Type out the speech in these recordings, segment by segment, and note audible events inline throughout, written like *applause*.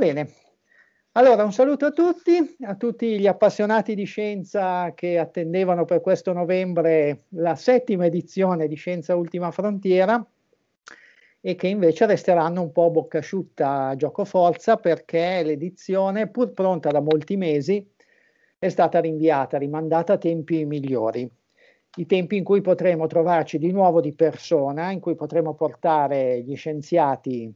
bene. Allora, un saluto a tutti, a tutti gli appassionati di scienza che attendevano per questo novembre la settima edizione di Scienza Ultima Frontiera e che invece resteranno un po' bocca asciutta a gioco forza perché l'edizione, pur pronta da molti mesi, è stata rinviata, rimandata a tempi migliori. I tempi in cui potremo trovarci di nuovo di persona, in cui potremo portare gli scienziati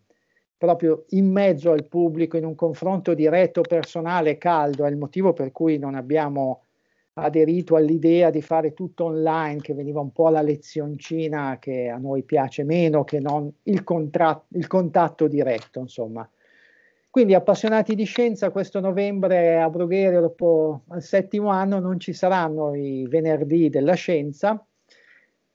proprio in mezzo al pubblico, in un confronto diretto, personale, caldo, è il motivo per cui non abbiamo aderito all'idea di fare tutto online, che veniva un po' la lezioncina che a noi piace meno che non il, contrat- il contatto diretto, insomma. Quindi appassionati di scienza, questo novembre a Brugherio, dopo il settimo anno, non ci saranno i venerdì della scienza,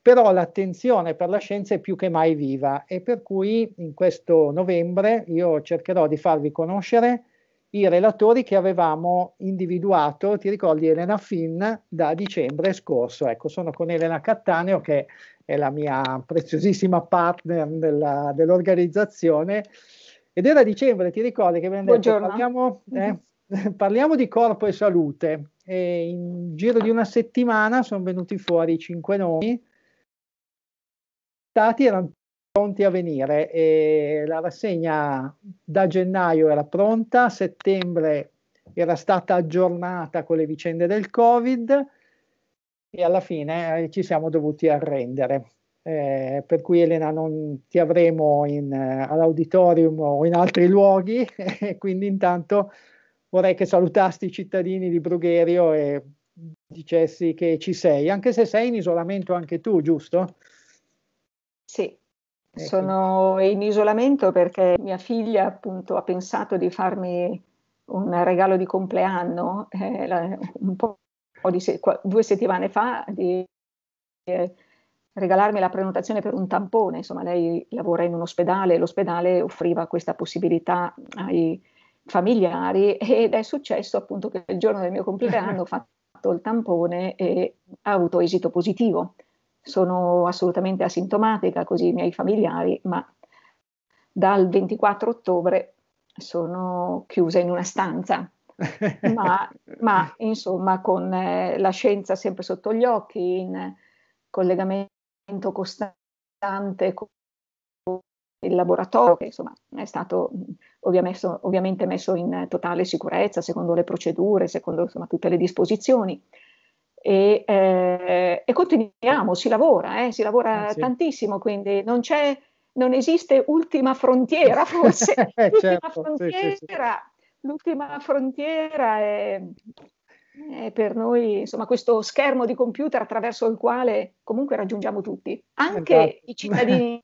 però l'attenzione per la scienza è più che mai viva e per cui in questo novembre io cercherò di farvi conoscere i relatori che avevamo individuato, ti ricordi Elena Finn, da dicembre scorso. Ecco, sono con Elena Cattaneo che è la mia preziosissima partner della, dell'organizzazione ed era dicembre, ti ricordi che abbiamo detto parliamo, mm-hmm. eh, *laughs* parliamo di corpo e salute e in giro di una settimana sono venuti fuori cinque nomi stati erano pronti a venire e la rassegna da gennaio era pronta, a settembre era stata aggiornata con le vicende del Covid e alla fine eh, ci siamo dovuti arrendere. Eh, per cui Elena non ti avremo in, eh, all'auditorium o in altri luoghi, *laughs* quindi intanto vorrei che salutasti i cittadini di Brugherio e dicessi che ci sei, anche se sei in isolamento anche tu, giusto? Sì, ecco. sono in isolamento perché mia figlia appunto ha pensato di farmi un regalo di compleanno eh, un po' di se- due settimane fa di eh, regalarmi la prenotazione per un tampone, insomma lei lavora in un ospedale, l'ospedale offriva questa possibilità ai familiari ed è successo appunto che il giorno del mio compleanno *laughs* ho fatto il tampone e ha avuto esito positivo sono assolutamente asintomatica, così i miei familiari, ma dal 24 ottobre sono chiusa in una stanza, *laughs* ma, ma insomma con eh, la scienza sempre sotto gli occhi, in collegamento costante con il laboratorio, che insomma è stato ovviamente, ovviamente messo in totale sicurezza secondo le procedure, secondo insomma, tutte le disposizioni e, eh, e continuiamo, si lavora, eh, si lavora ah, sì. tantissimo, quindi non c'è, non esiste ultima frontiera *laughs* forse, eh, certo, l'ultima, frontiera, sì, sì, l'ultima frontiera è, è per noi insomma, questo schermo di computer attraverso il quale comunque raggiungiamo tutti, anche esatto. i cittadini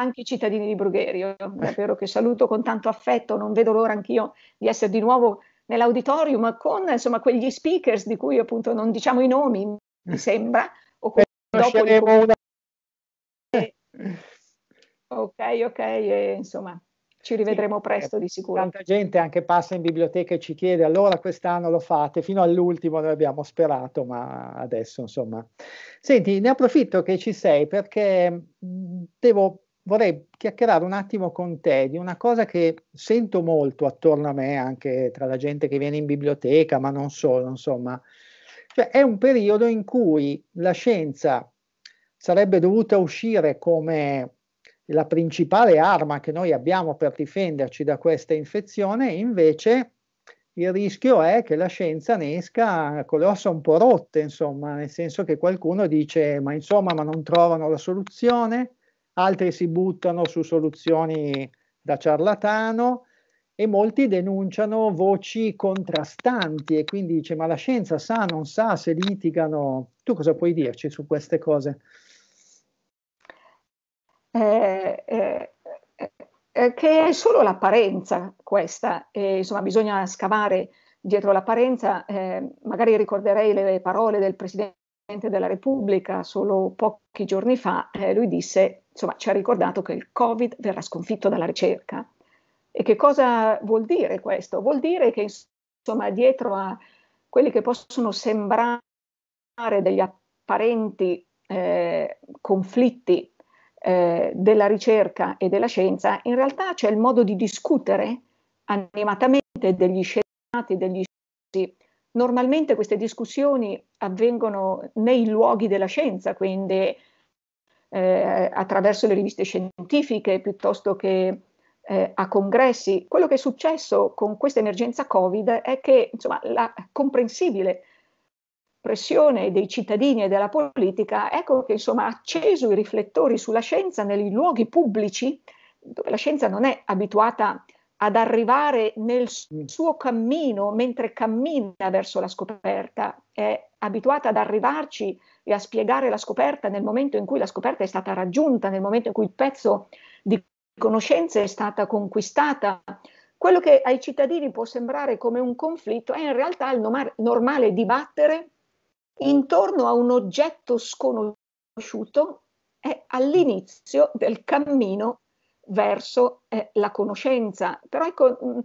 anche i cittadini di Brugherio, davvero che saluto con tanto affetto, non vedo l'ora anch'io di essere di nuovo nell'auditorium con insomma, quegli speakers di cui appunto non diciamo i nomi, mi mm. sembra, o con dopo li... una... Eh. Ok, ok, e, insomma ci rivedremo sì, eh, presto di sicuro. Tanta gente anche passa in biblioteca e ci chiede allora quest'anno lo fate, fino all'ultimo noi abbiamo sperato, ma adesso insomma. Senti, ne approfitto che ci sei perché devo vorrei chiacchierare un attimo con te di una cosa che sento molto attorno a me, anche tra la gente che viene in biblioteca, ma non solo, insomma. Cioè, è un periodo in cui la scienza sarebbe dovuta uscire come la principale arma che noi abbiamo per difenderci da questa infezione, e invece il rischio è che la scienza ne esca con le ossa un po' rotte, insomma, nel senso che qualcuno dice ma insomma ma non trovano la soluzione, altri si buttano su soluzioni da ciarlatano e molti denunciano voci contrastanti e quindi dice ma la scienza sa, non sa, se litigano. Tu cosa puoi dirci su queste cose? Eh, eh, eh che è solo l'apparenza questa, e, insomma bisogna scavare dietro l'apparenza, eh, magari ricorderei le parole del Presidente della Repubblica solo pochi giorni fa, eh, lui disse insomma, ci ha ricordato che il Covid verrà sconfitto dalla ricerca. E che cosa vuol dire questo? Vuol dire che insomma, dietro a quelli che possono sembrare degli apparenti eh, conflitti eh, della ricerca e della scienza, in realtà c'è il modo di discutere animatamente degli scienziati, degli studi. Normalmente queste discussioni avvengono nei luoghi della scienza, quindi eh, attraverso le riviste scientifiche piuttosto che eh, a congressi. Quello che è successo con questa emergenza Covid è che insomma, la comprensibile pressione dei cittadini e della politica, ecco che insomma, ha acceso i riflettori sulla scienza nei luoghi pubblici dove la scienza non è abituata ad arrivare nel mm. suo cammino mentre cammina verso la scoperta, è abituata ad arrivarci e a spiegare la scoperta nel momento in cui la scoperta è stata raggiunta, nel momento in cui il pezzo di conoscenza è stata conquistata. Quello che ai cittadini può sembrare come un conflitto è in realtà il normale dibattere intorno a un oggetto sconosciuto è all'inizio del cammino verso eh, la conoscenza. Però ecco, mh,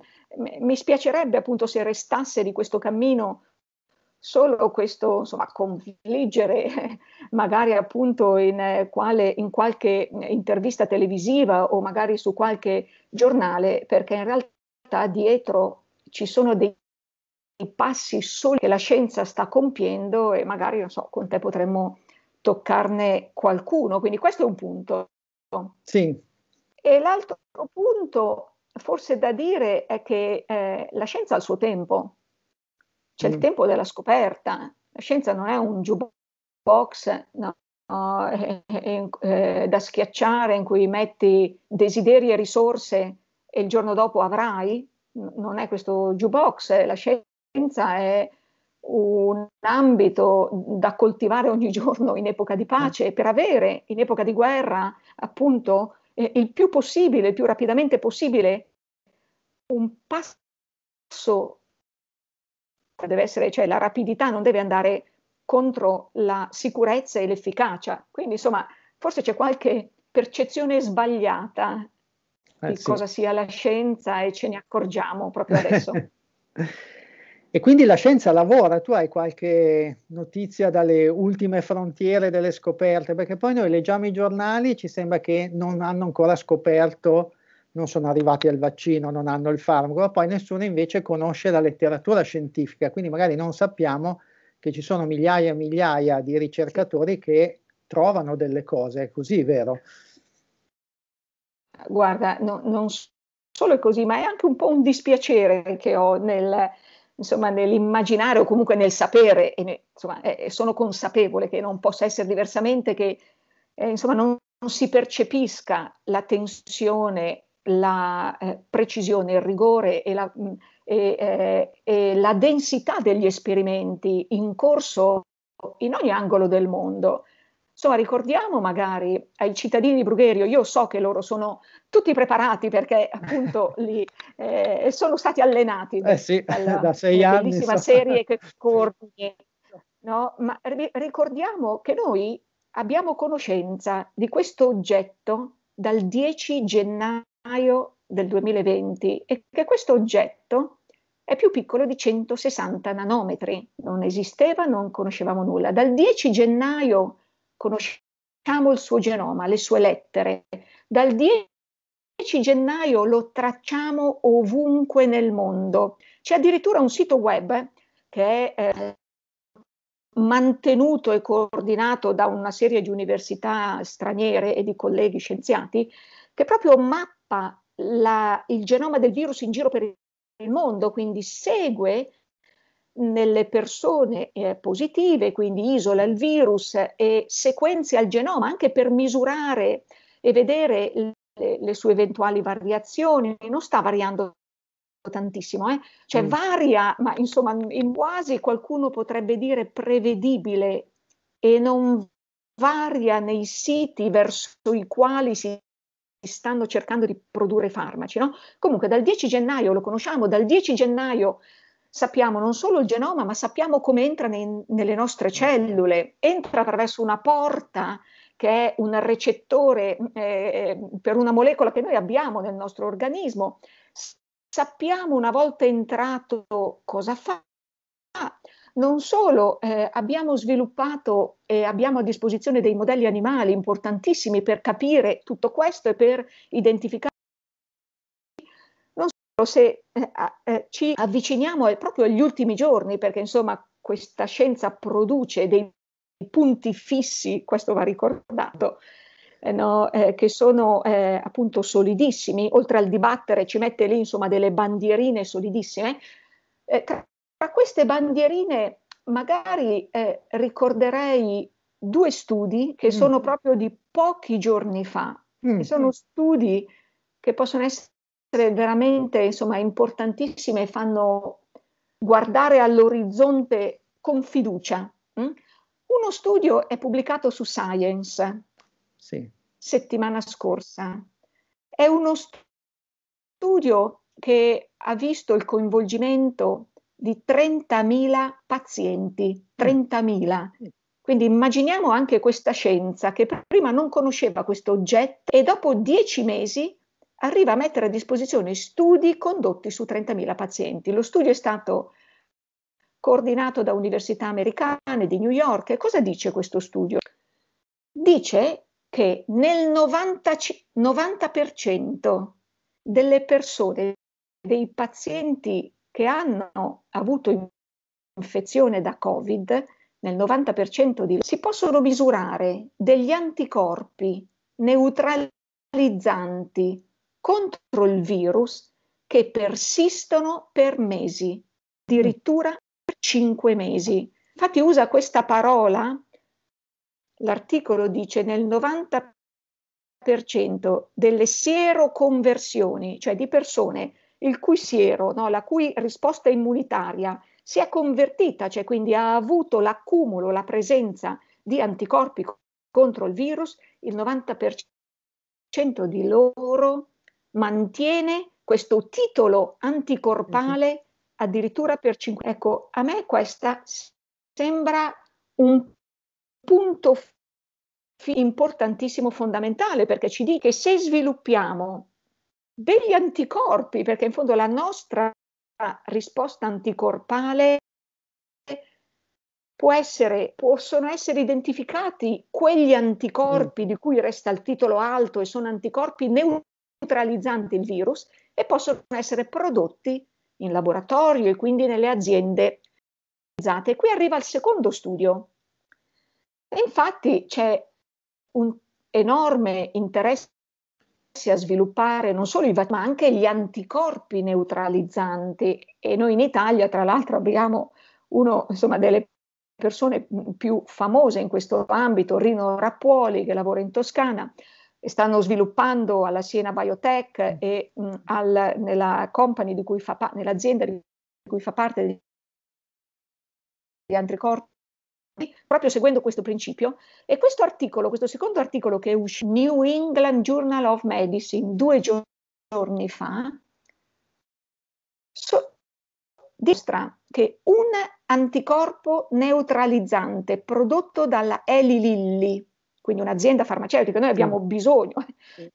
mm, mi spiacerebbe appunto se restasse di questo cammino solo questo insomma, confliggere *laughs* magari appunto in, eh, quale, in, qualche intervista televisiva o magari su qualche giornale, perché in realtà dietro ci sono dei passi soli che la scienza sta compiendo e magari, non so, con te potremmo toccarne qualcuno. Quindi questo è un punto. Sì. E l'altro punto, forse da dire, è che eh, la scienza ha il suo tempo c'è mm. il tempo della scoperta, la scienza non è un jukebox no, no, da schiacciare in cui metti desideri e risorse e il giorno dopo avrai, non è questo jukebox, la scienza è un ambito da coltivare ogni giorno in epoca di pace mm. per avere in epoca di guerra appunto eh, il più possibile, il più rapidamente possibile un passo deve essere, cioè la rapidità non deve andare contro la sicurezza e l'efficacia. Quindi insomma, forse c'è qualche percezione sbagliata eh, di sì. cosa sia la scienza e ce ne accorgiamo proprio adesso. *laughs* e quindi la scienza lavora, tu hai qualche notizia dalle ultime frontiere delle scoperte, perché poi noi leggiamo i giornali, e ci sembra che non hanno ancora scoperto non sono arrivati al vaccino, non hanno il farmaco, poi nessuno invece conosce la letteratura scientifica, quindi magari non sappiamo che ci sono migliaia e migliaia di ricercatori che trovano delle cose, è così, vero? Guarda, no, non solo è così, ma è anche un po' un dispiacere che ho nel, insomma, nell'immaginare o comunque nel sapere, e ne, insomma, eh, sono consapevole che non possa essere diversamente, che eh, insomma, non, non si percepisca la tensione la eh, precisione, il rigore e la, mm, e, eh, e la, densità degli esperimenti in corso in ogni angolo del mondo. Insomma, ricordiamo magari ai cittadini di Brugherio, io so che loro sono tutti preparati perché appunto li, *laughs* eh, sono stati allenati da, eh, sì, dalla, *laughs* da sei anni. bellissima so. serie che *laughs* coordini, no? ma ri- ricordiamo che noi abbiamo conoscenza di questo oggetto dal 10 gennaio gennaio del 2020 e che questo oggetto è più piccolo di 160 nanometri. Non esisteva, non conoscevamo nulla. Dal 10 gennaio conosciamo il suo genoma, le sue lettere. Dal 10 gennaio lo tracciamo ovunque nel mondo. C'è addirittura un sito web che è eh, mantenuto e coordinato da una serie di università straniere e di colleghi scienziati che proprio mappa mappa la, il genoma del virus in giro per il mondo, quindi segue nelle persone eh, positive, quindi isola il virus e sequenzia il genoma anche per misurare e vedere le, le sue eventuali variazioni, non sta variando tantissimo, eh? cioè mm. varia, ma insomma in quasi qualcuno potrebbe dire prevedibile e non varia nei siti verso i quali si stanno cercando di produrre farmaci. No? Comunque dal 10 gennaio lo conosciamo, dal 10 gennaio sappiamo non solo il genoma, ma sappiamo come entra nei, nelle nostre cellule, entra attraverso una porta che è un recettore mm, eh, eh, per una molecola che noi abbiamo nel nostro organismo. Sappiamo una volta entrato cosa fa, non solo, eh, abbiamo sviluppato e abbiamo a disposizione dei modelli animali importantissimi per capire tutto questo e per identificare non solo se eh, eh, ci avviciniamo proprio agli ultimi giorni, perché insomma questa scienza produce dei punti fissi, questo va ricordato, eh, no, eh, che sono eh, appunto solidissimi, oltre al dibattere ci mette lì insomma delle bandierine solidissime, eh, tra queste bandierine magari eh, ricorderei due studi che mm. sono proprio di pochi giorni fa, mm. sono mm. studi che possono essere veramente insomma, importantissime e fanno guardare all'orizzonte con fiducia. Mm? Uno studio è pubblicato su Science sì. settimana scorsa. È uno studio che ha visto il coinvolgimento di 30.000 pazienti, 30.000. Mm. Quindi immaginiamo anche questa scienza che prima non conosceva questo oggetto e dopo dieci mesi arriva a mettere a disposizione studi condotti su 30.000 pazienti. Lo studio è stato coordinato da università americane di New York. E cosa dice questo studio? Dice che nel 90, 90% delle persone, dei pazienti che hanno avuto infezione da Covid, nel 90% di loro, si possono misurare degli anticorpi neutralizzanti contro il virus che persistono per mesi, addirittura per 5 mesi. Infatti usa questa parola, l'articolo dice nel 90% delle sieroconversioni, cioè di persone il cui siero, no, la cui risposta immunitaria si è convertita, cioè quindi ha avuto l'accumulo, la presenza di anticorpi contro il virus, il 90% di loro mantiene questo titolo anticorpale mhm. addirittura per 5. Ecco, a me questa sembra un punto importantissimo, fondamentale, perché ci dice che se sviluppiamo degli anticorpi, perché in fondo la nostra risposta anticorpale può essere, possono essere identificati quegli anticorpi mm. di cui resta il titolo alto e sono anticorpi neutralizzanti il virus e possono essere prodotti in laboratorio e quindi nelle aziende. E qui arriva il secondo studio. E infatti c'è un enorme interesse a sviluppare non solo i vaccini, ma anche gli anticorpi neutralizzanti. E noi in Italia, tra l'altro, abbiamo uno insomma, delle persone più famose in questo ambito, Rino Rappuoli, che lavora in Toscana, stanno sviluppando alla Siena Biotech mm. e mh, mm, al, nella company di cui fa pa- nell'azienda di cui fa parte gli anticorpi proprio seguendo questo principio. E questo articolo, questo secondo articolo che è uscito, New England Journal of Medicine, due giorni fa, so, dimostra che un anticorpo neutralizzante prodotto dalla Eli Lilly, quindi un'azienda farmaceutica, noi abbiamo mm. bisogno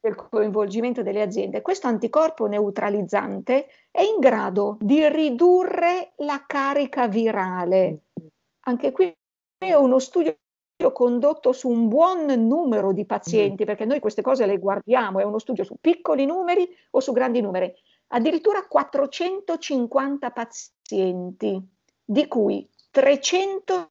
del coinvolgimento delle aziende, questo anticorpo neutralizzante è in grado di ridurre la carica virale. Mm. Anche qui è uno studio condotto su un buon numero di pazienti, mm. perché noi queste cose le guardiamo, è uno studio su piccoli numeri o su grandi numeri, addirittura 450 pazienti, di cui 300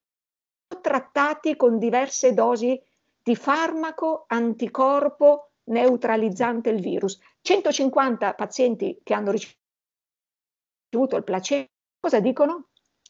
trattati con diverse dosi di farmaco, anticorpo, neutralizzante il virus. 150 pazienti che hanno ricevuto il placebo, cosa dicono?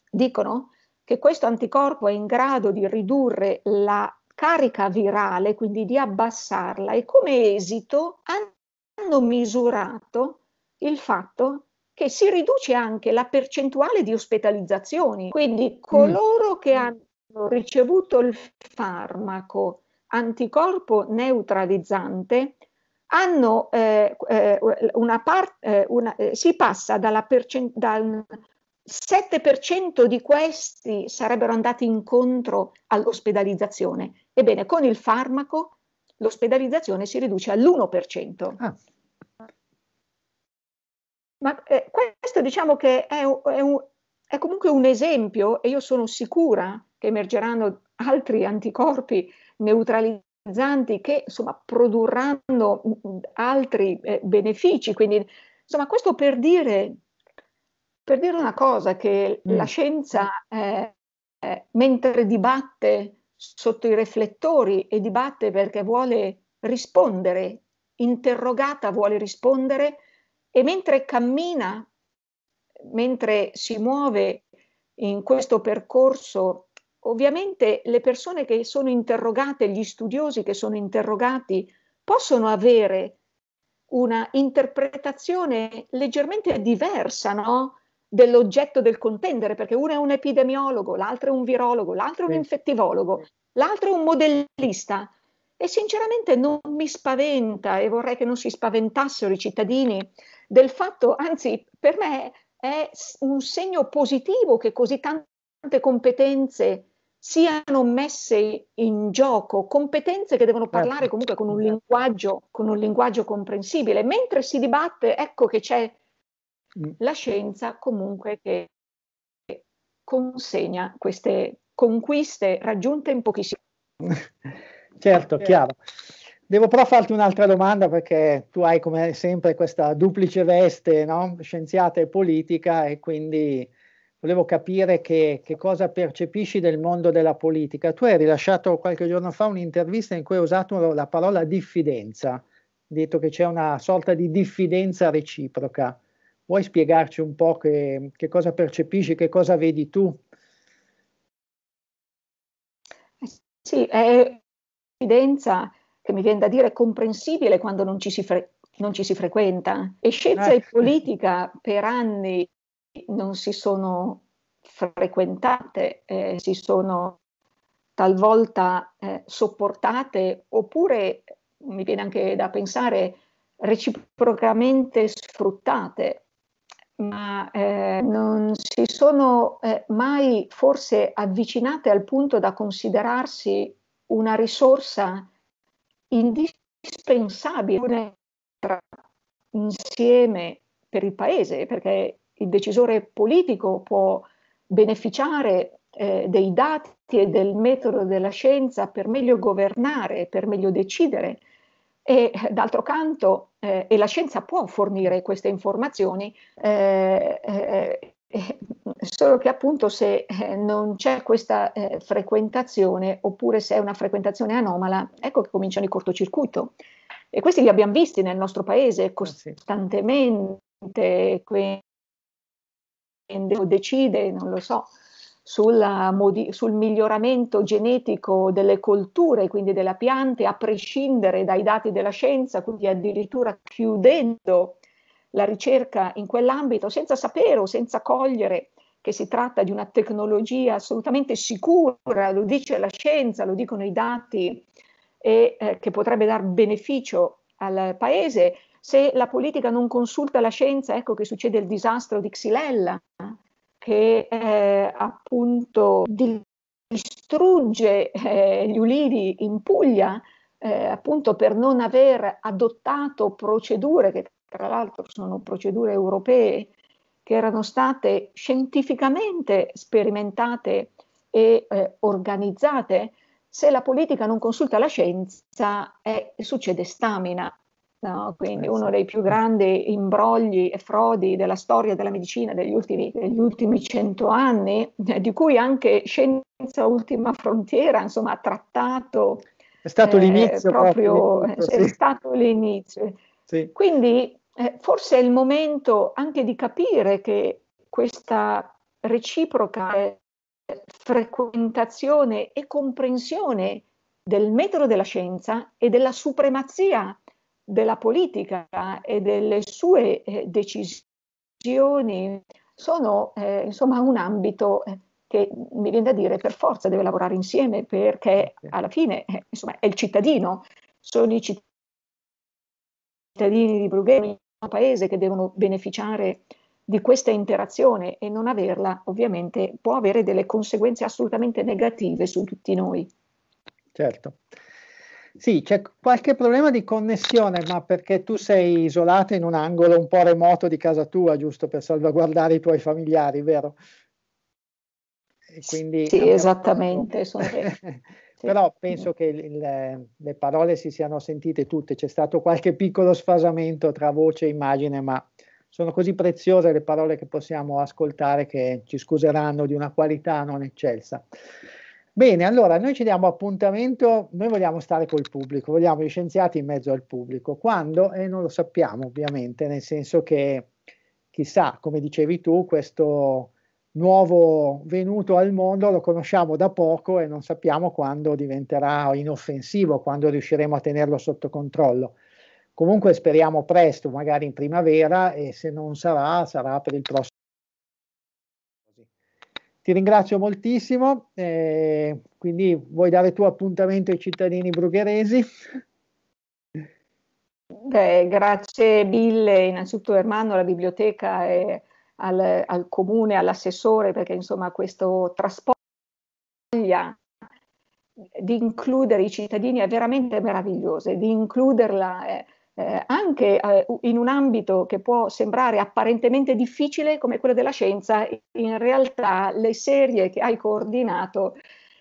Dicono che questo anticorpo è in grado di ridurre la carica virale, quindi di abbassarla e come esito hanno misurato il fatto che si riduce anche la percentuale di ospitalizzazioni, quindi mm. coloro mm. che hanno ricevuto il farmaco anticorpo neutralizzante hanno eh, eh una parte, eh, eh, si passa percent- percentuale 7% di questi sarebbero andati incontro all'ospedalizzazione. Ebbene, con il farmaco l'ospedalizzazione si riduce all'1%. Ah. Ma eh, questo diciamo che è, è, un, è comunque un esempio e io sono sicura che emergeranno altri anticorpi neutralizzanti che insomma produrranno altri eh, benefici. Quindi, insomma, questo per dire per dire una cosa, che mm. la scienza, eh, eh, mentre dibatte sotto i riflettori e dibatte perché vuole rispondere, interrogata vuole rispondere, e mentre cammina, mentre si muove in questo percorso, ovviamente le persone che sono interrogate, gli studiosi che sono interrogati, possono avere una interpretazione leggermente diversa, no? dell'oggetto del contendere, perché uno è un epidemiologo, l'altro è un virologo, l'altro è un infettivologo, l'altro è un modellista. E sinceramente non mi spaventa e vorrei che non si spaventassero i cittadini del fatto, anzi per me è un segno positivo che così tante competenze siano messe in gioco, competenze che devono certo. parlare comunque con un linguaggio, con un linguaggio comprensibile. Mentre si dibatte, ecco che c'è Mm. la scienza comunque che consegna queste conquiste raggiunte in pochissimo *laughs* Certo, eh. chiaro. Devo però farti un'altra domanda perché tu hai come sempre questa duplice veste, no? scienziata e politica, e quindi volevo capire che, che, cosa percepisci del mondo della politica. Tu hai rilasciato qualche giorno fa un'intervista in cui hai usato la parola diffidenza, detto che c'è una sorta di diffidenza reciproca. Vuoi spiegarci un po' che, che cosa percepisci, che cosa vedi tu? Sì, è evidenza che mi viene da dire comprensibile quando non ci si, fre- non ci si frequenta. E scienza eh. e politica per anni non si sono frequentate, eh, si sono talvolta eh, sopportate oppure mi viene anche da pensare reciprocamente sfruttate ma eh, non si sono eh, mai forse avvicinate al punto da considerarsi una risorsa indispensabile insieme per il paese, perché il decisore politico può beneficiare eh, dei dati e del metodo della scienza per meglio governare, per meglio decidere, e eh, d'altro canto, eh, e la scienza può fornire queste informazioni, eh, eh, eh solo che appunto se eh, non c'è questa frequentazione oppure se è una frequentazione anomala, ecco che cominciano i cortocircuito. E questi li abbiamo visti nel nostro paese costantemente, quindi decide, non lo so, modi- sul miglioramento genetico delle colture, quindi della piante, a prescindere dai dati della scienza, quindi addirittura chiudendo la ricerca in quell'ambito senza sapere o senza cogliere che si tratta di una tecnologia assolutamente sicura, lo dice la scienza, lo dicono i dati, e eh, che potrebbe dar beneficio al paese. Se la politica non consulta la scienza, ecco che succede il disastro di Xylella, che eh, appunto distrugge eh, gli ulivi in Puglia eh, appunto per non aver adottato procedure che tra l'altro sono procedure europee che erano state scientificamente sperimentate e eh, organizzate se la politica non consulta la scienza eh, succede stamina No, quindi eh, uno dei più grandi imbrogli e frodi della storia della medicina degli ultimi, degli ultimi cento anni, eh, di cui anche Scienza Ultima Frontiera insomma, ha trattato. È stato eh, l'inizio. proprio, proprio eh, sì. è stato l'inizio. Sì. Quindi eh, forse è il momento anche di capire che questa reciproca frequentazione e comprensione del metodo della scienza e della supremazia della politica e delle sue eh, decisioni sono eh, insomma un ambito eh, che mi viene da dire per forza deve lavorare insieme perché alla fine insomma, è il cittadino, sono i cittadini di Brugheri, un paese che devono beneficiare di questa interazione e non averla ovviamente può avere delle conseguenze assolutamente negative su tutti noi. Certo. Sì, c'è qualche problema di connessione, ma perché tu sei isolato in un angolo un po' remoto di casa tua, giusto per salvaguardare i tuoi familiari, vero? E quindi sì, esattamente. Sono... *laughs* sì. Però penso che il, le parole si siano sentite tutte, c'è stato qualche piccolo sfasamento tra voce e immagine, ma sono così preziose le parole che possiamo ascoltare che ci scuseranno di una qualità non eccelsa. Bene, allora noi ci diamo appuntamento, noi vogliamo stare col pubblico, vogliamo gli scienziati in mezzo al pubblico. Quando? E eh, non lo sappiamo ovviamente, nel senso che chissà, come dicevi tu, questo nuovo venuto al mondo lo conosciamo da poco e non sappiamo quando diventerà inoffensivo, quando riusciremo a tenerlo sotto controllo. Comunque speriamo presto, magari in primavera e se non sarà, sarà per il prossimo. Ti ringrazio moltissimo, eh, quindi vuoi dare tu appuntamento ai cittadini brugheresi? Beh, grazie mille innanzitutto Ermanno, alla biblioteca e al, al comune, all'assessore, perché insomma questo trasporto di includere i cittadini è veramente meraviglioso, di includerla... Eh, eh, anche eh, in un ambito che può sembrare apparentemente difficile come quello della scienza, in realtà le serie che hai coordinato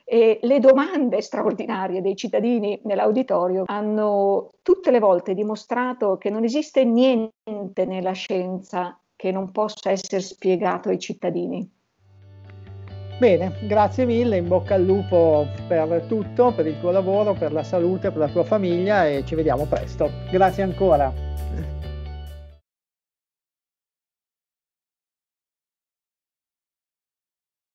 e le domande straordinarie dei cittadini nell'auditorio hanno tutte le volte dimostrato che non esiste niente nella scienza che non possa essere spiegato ai cittadini. Bene, grazie mille, in bocca al lupo per tutto, per il tuo lavoro, per la salute, per la tua famiglia e ci vediamo presto. Grazie ancora.